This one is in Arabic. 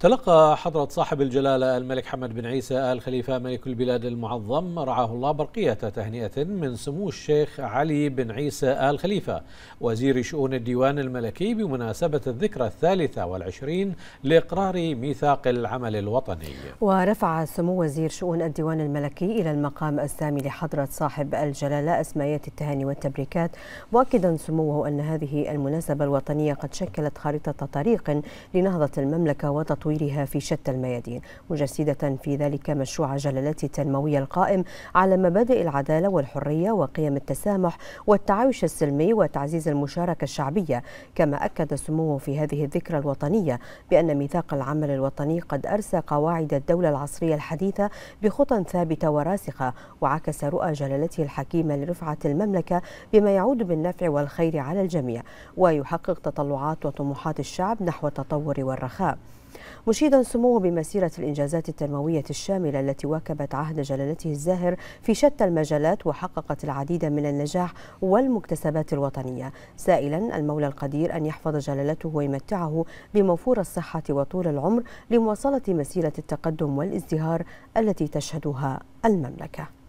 تلقى حضرة صاحب الجلالة الملك حمد بن عيسى آل خليفة ملك البلاد المعظم رعاه الله برقية تهنئة من سمو الشيخ علي بن عيسى آل خليفة وزير شؤون الديوان الملكي بمناسبة الذكرى الثالثة والعشرين لإقرار ميثاق العمل الوطني ورفع سمو وزير شؤون الديوان الملكي إلى المقام السامي لحضرة صاحب الجلالة أسميات التهاني والتبريكات مؤكدا سموه أن هذه المناسبة الوطنية قد شكلت خارطة طريق لنهضة المملكة وتطوير وتطويرها في شتى الميادين مجسدة في ذلك مشروع جلالات التنموية القائم على مبادئ العدالة والحرية وقيم التسامح والتعايش السلمي وتعزيز المشاركة الشعبية كما أكد سموه في هذه الذكرى الوطنية بأن ميثاق العمل الوطني قد أرسى قواعد الدولة العصرية الحديثة بخطى ثابتة وراسخة وعكس رؤى جلالته الحكيمة لرفعة المملكة بما يعود بالنفع والخير على الجميع ويحقق تطلعات وطموحات الشعب نحو التطور والرخاء مشيدا سموه بمسيرة الإنجازات التنموية الشاملة التي واكبت عهد جلالته الزاهر في شتى المجالات وحققت العديد من النجاح والمكتسبات الوطنية سائلا المولى القدير أن يحفظ جلالته ويمتعه بموفور الصحة وطول العمر لمواصلة مسيرة التقدم والازدهار التي تشهدها المملكة